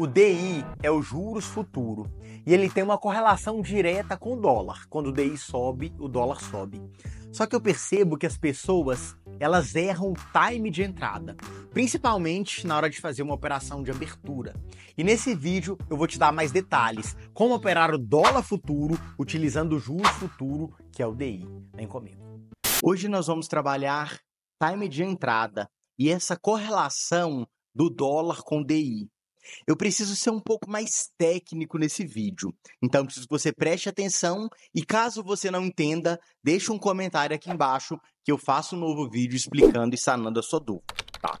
O DI é o juros futuro e ele tem uma correlação direta com o dólar. Quando o DI sobe, o dólar sobe. Só que eu percebo que as pessoas elas erram o time de entrada, principalmente na hora de fazer uma operação de abertura. E nesse vídeo eu vou te dar mais detalhes como operar o dólar futuro utilizando o juros futuro, que é o DI. Vem comigo. Hoje nós vamos trabalhar time de entrada e essa correlação do dólar com DI. Eu preciso ser um pouco mais técnico nesse vídeo. Então, preciso que você preste atenção e caso você não entenda, deixe um comentário aqui embaixo que eu faço um novo vídeo explicando e sanando a sua dúvida, tá?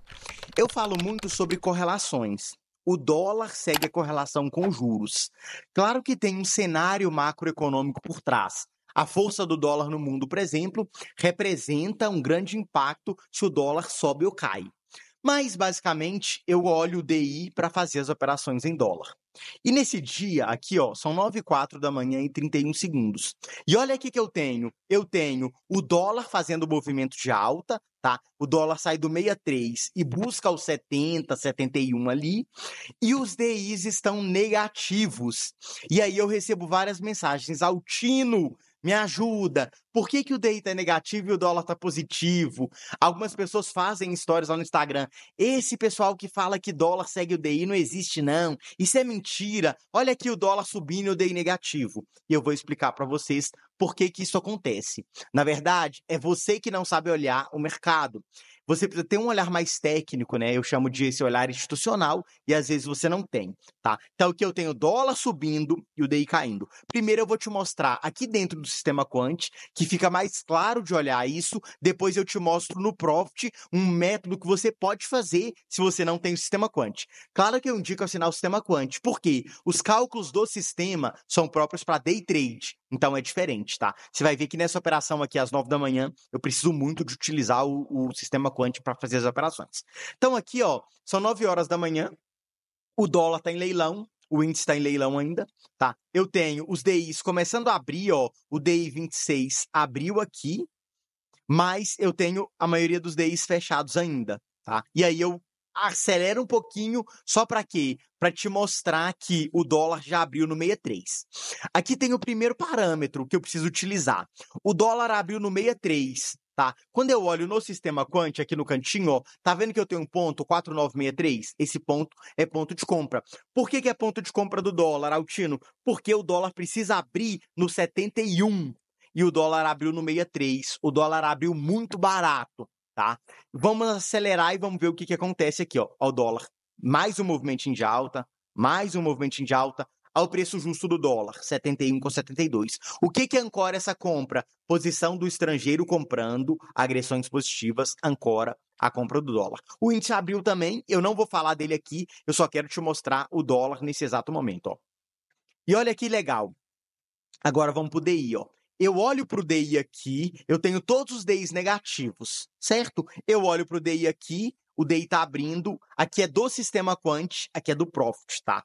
Eu falo muito sobre correlações. O dólar segue a correlação com juros. Claro que tem um cenário macroeconômico por trás, a força do dólar no mundo, por exemplo, representa um grande impacto se o dólar sobe ou cai. Mas, basicamente, eu olho o DI para fazer as operações em dólar. E nesse dia aqui, ó, são 9 e 4 da manhã e 31 segundos. E olha aqui que eu tenho. Eu tenho o dólar fazendo movimento de alta, tá? O dólar sai do 63 e busca os 70, 71 ali, e os DIs estão negativos. E aí eu recebo várias mensagens, Altino, me ajuda, por que, que o DI tá é negativo e o dólar tá positivo? Algumas pessoas fazem stories lá no Instagram. Esse pessoal que fala que dólar segue o DI não existe, não. Isso é mentira. Olha aqui o dólar subindo e o DI negativo. E eu vou explicar para vocês por que, que isso acontece. Na verdade, é você que não sabe olhar o mercado. Você precisa ter um olhar mais técnico, né? Eu chamo de esse olhar institucional e às vezes você não tem, tá? Então aqui eu tenho o dólar subindo e o DI caindo. Primeiro eu vou te mostrar aqui dentro do sistema quant que fica mais claro de olhar isso. Depois eu te mostro no Profit um método que você pode fazer se você não tem o sistema quant. Claro que eu indico assinar o sistema quant, porque os cálculos do sistema são próprios para day trade. Então é diferente, tá? Você vai ver que nessa operação aqui às 9 da manhã, eu preciso muito de utilizar o, o sistema quant para fazer as operações. Então aqui, ó, são 9 horas da manhã, o dólar está em leilão, o índice está em leilão ainda, tá? Eu tenho os DIs começando a abrir, ó. O DI 26 abriu aqui, mas eu tenho a maioria dos DIs fechados ainda, tá? E aí eu acelero um pouquinho só para quê? Para te mostrar que o dólar já abriu no 63. Aqui tem o primeiro parâmetro que eu preciso utilizar. O dólar abriu no 63 tá? Quando eu olho no sistema quant aqui no cantinho, ó, tá vendo que eu tenho um ponto 4963? Esse ponto é ponto de compra. Por que, que é ponto de compra do dólar, Altino? Porque o dólar precisa abrir no 71 e o dólar abriu no 63. O dólar abriu muito barato, tá? Vamos acelerar e vamos ver o que, que acontece aqui, ó. O dólar, mais um movimento de alta, mais um movimento de alta, ao preço justo do dólar, 71,72. O que, que ancora essa compra? Posição do estrangeiro comprando, agressões positivas, ancora a compra do dólar. O índice abriu também, eu não vou falar dele aqui, eu só quero te mostrar o dólar nesse exato momento. Ó. E olha que legal. Agora vamos para o DI. Ó. Eu olho para o DI aqui, eu tenho todos os DIs negativos, certo? Eu olho para o DI aqui, o DI está abrindo, aqui é do sistema Quant, aqui é do Profit, tá?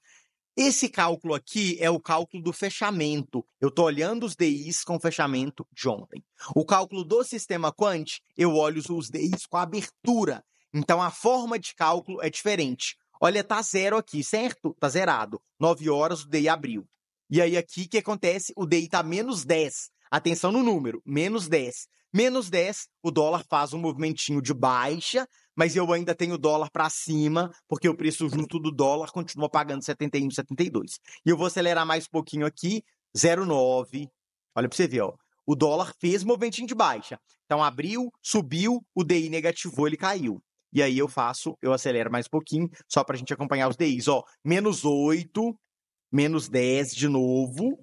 Esse cálculo aqui é o cálculo do fechamento. Eu estou olhando os DIs com o fechamento de ontem. O cálculo do sistema quant, eu olho os DIs com a abertura. Então a forma de cálculo é diferente. Olha, tá zero aqui, certo? Tá zerado. 9 horas o DI abriu. E aí aqui o que acontece? O DI está menos 10. Atenção no número, menos 10. Menos 10, o dólar faz um movimentinho de baixa, mas eu ainda tenho dólar para cima, porque o preço junto do dólar continua pagando 71, 72. E eu vou acelerar mais um pouquinho aqui, 0,9. Olha para você ver, ó. O dólar fez movimentinho de baixa. Então abriu, subiu, o DI negativou, ele caiu. E aí eu faço, eu acelero mais um pouquinho, só para a gente acompanhar os DIs. Ó, menos 8, menos 10 de novo,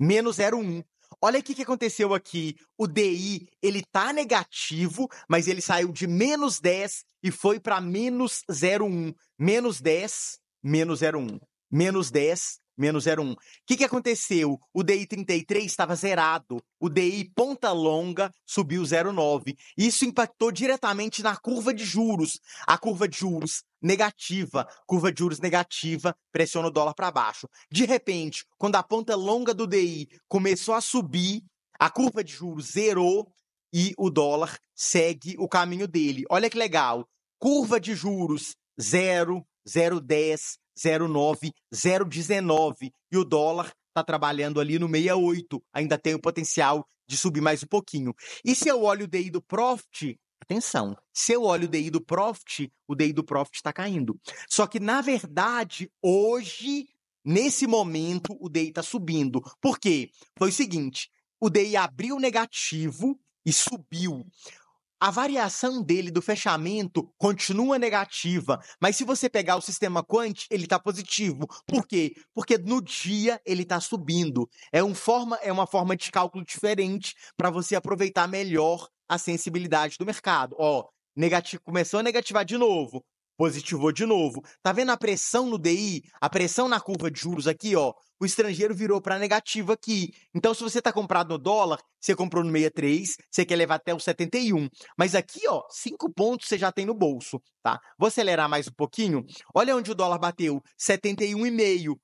menos 0,1. Olha o que, que aconteceu aqui. O DI, ele tá negativo, mas ele saiu de menos 10 e foi para menos 0,1. Menos 10, menos 0,1. Menos 10, menos 01. O que, que aconteceu? O DI 33 estava zerado, o DI ponta longa subiu 0,9. Isso impactou diretamente na curva de juros. A curva de juros negativa, curva de juros negativa, pressiona o dólar para baixo. De repente, quando a ponta longa do DI começou a subir, a curva de juros zerou e o dólar segue o caminho dele. Olha que legal. Curva de juros zero, 0,10, 0,9, 0,19 e o dólar está trabalhando ali no 68, ainda tem o potencial de subir mais um pouquinho. E se eu olho o DI do Profit, atenção, se eu olho o DI do Profit, o DI do Profit está caindo. Só que, na verdade, hoje, nesse momento, o DI está subindo. Por quê? Foi o seguinte, o DI abriu negativo e subiu a variação dele do fechamento continua negativa, mas se você pegar o sistema quant, ele está positivo. Por quê? Porque no dia ele está subindo. É, um forma, é uma forma de cálculo diferente para você aproveitar melhor a sensibilidade do mercado. Ó, negativo, começou a negativar de novo, positivou de novo. Tá vendo a pressão no DI? A pressão na curva de juros aqui, ó o estrangeiro virou para negativa aqui. Então, se você está comprado no dólar, você comprou no 63, você quer levar até o 71. Mas aqui, ó, 5 pontos você já tem no bolso, tá? Vou acelerar mais um pouquinho. Olha onde o dólar bateu, 71,5.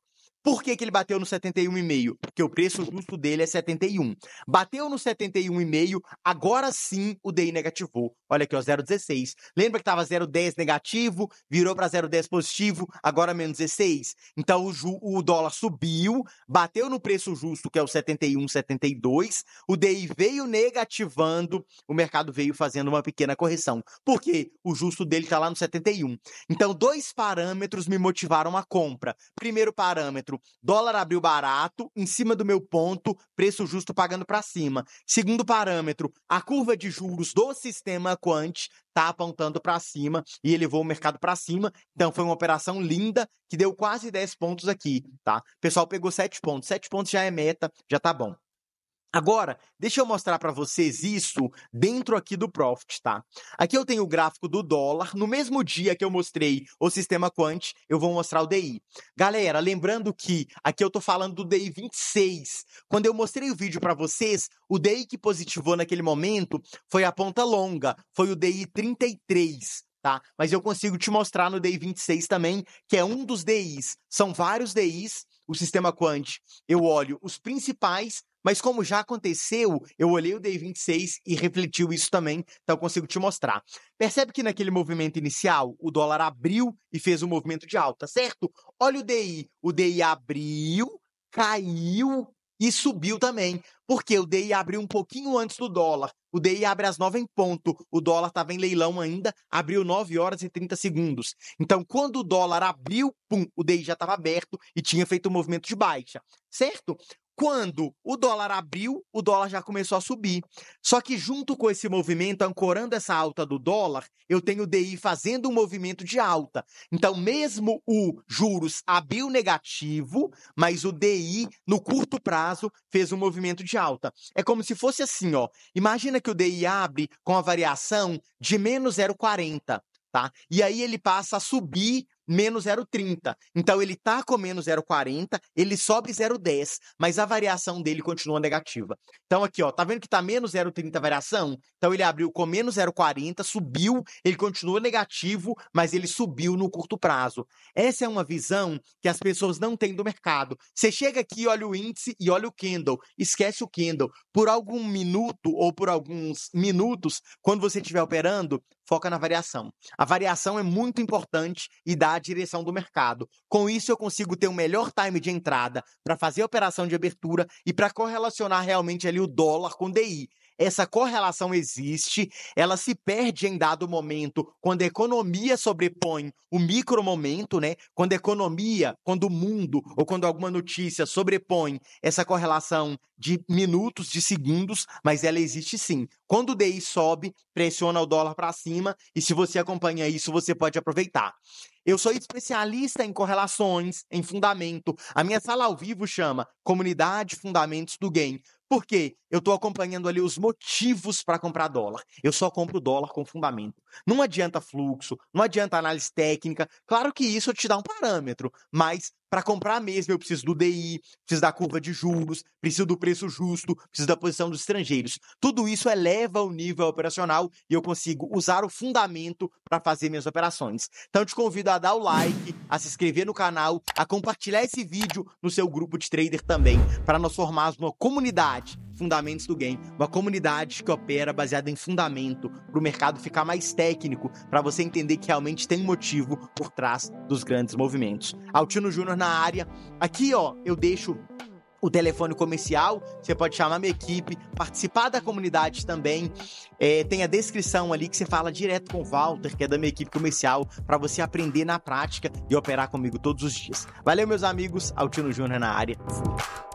Por que, que ele bateu no 71,5? Porque o preço justo dele é 71. Bateu no 71,5, agora sim o DI negativou. Olha aqui, ó, 0,16. Lembra que estava 0,10 negativo, virou para 0,10 positivo, agora menos 16? Então o, ju, o dólar subiu, bateu no preço justo, que é o 71,72. O DI veio negativando, o mercado veio fazendo uma pequena correção. Porque o justo dele está lá no 71. Então, dois parâmetros me motivaram a compra. Primeiro parâmetro, Dólar abriu barato, em cima do meu ponto, preço justo pagando para cima. Segundo parâmetro, a curva de juros do sistema quant está apontando para cima e elevou o mercado para cima. Então foi uma operação linda que deu quase 10 pontos aqui, tá? O pessoal pegou 7 pontos. 7 pontos já é meta, já tá bom. Agora, deixa eu mostrar para vocês isso dentro aqui do Profit, tá? Aqui eu tenho o gráfico do dólar. No mesmo dia que eu mostrei o sistema Quant, eu vou mostrar o DI. Galera, lembrando que aqui eu tô falando do DI 26. Quando eu mostrei o vídeo para vocês, o DI que positivou naquele momento foi a ponta longa, foi o DI 33 tá? Mas eu consigo te mostrar no DI 26 também, que é um dos DIs. São vários DIs o sistema quant, eu olho os principais, mas como já aconteceu, eu olhei o Day 26 e refletiu isso também, então eu consigo te mostrar. Percebe que naquele movimento inicial, o dólar abriu e fez um movimento de alta, certo? Olha o DI. O DI abriu, caiu e subiu também, porque o DI abriu um pouquinho antes do dólar. O DI abre às 9 em ponto, o dólar estava em leilão ainda, abriu 9 horas e 30 segundos. Então, quando o dólar abriu, pum, o DI já estava aberto e tinha feito o um movimento de baixa, certo? Quando o dólar abriu, o dólar já começou a subir. Só que junto com esse movimento, ancorando essa alta do dólar, eu tenho o DI fazendo um movimento de alta. Então, mesmo o juros abriu negativo, mas o DI no curto prazo fez um movimento de alta. É como se fosse assim, ó. Imagina que o DI abre com a variação de menos 0,40. Tá? E aí ele passa a subir menos 0,30. Então ele está com menos 0,40, ele sobe 0,10, mas a variação dele continua negativa. Então aqui, ó, tá vendo que está menos 0,30 a variação? Então ele abriu com menos 0,40, subiu, ele continua negativo, mas ele subiu no curto prazo. Essa é uma visão que as pessoas não têm do mercado. Você chega aqui, olha o índice e olha o candle, esquece o candle. Por algum minuto ou por alguns minutos, quando você estiver operando, foca na variação. A variação é muito importante e dá a direção do mercado. Com isso, eu consigo ter o um melhor time de entrada para fazer a operação de abertura e para correlacionar realmente ali o dólar com o DI essa correlação existe, ela se perde em dado momento, quando a economia sobrepõe o micro momento, né? Quando a economia, quando o mundo ou quando alguma notícia sobrepõe essa correlação de minutos, de segundos, mas ela existe sim. Quando o DI sobe, pressiona o dólar para cima e se você acompanha isso, você pode aproveitar. Eu sou especialista em correlações, em fundamento. A minha sala ao vivo chama Comunidade Fundamentos do Game. Por quê? eu estou acompanhando ali os motivos para comprar dólar. Eu só compro dólar com fundamento. Não adianta fluxo, não adianta análise técnica. Claro que isso te dá um parâmetro, mas para comprar mesmo eu preciso do DI, preciso da curva de juros, preciso do preço justo, preciso da posição dos estrangeiros. Tudo isso eleva o nível operacional e eu consigo usar o fundamento para fazer minhas operações. Então te convido a dar o like, a se inscrever no canal, a compartilhar esse vídeo no seu grupo de trader também, para nós formarmos uma comunidade Fundamentos do Game, uma comunidade que opera baseada em fundamento para o mercado ficar mais técnico, para você entender que realmente tem motivo por trás dos grandes movimentos. Altino Júnior na área. Aqui, ó, eu deixo o telefone comercial, você pode chamar minha equipe, participar da comunidade também. É, tem a descrição ali que você fala direto com o Walter, que é da minha equipe comercial, para você aprender na prática e operar comigo todos os dias. Valeu, meus amigos. Altino Júnior na área.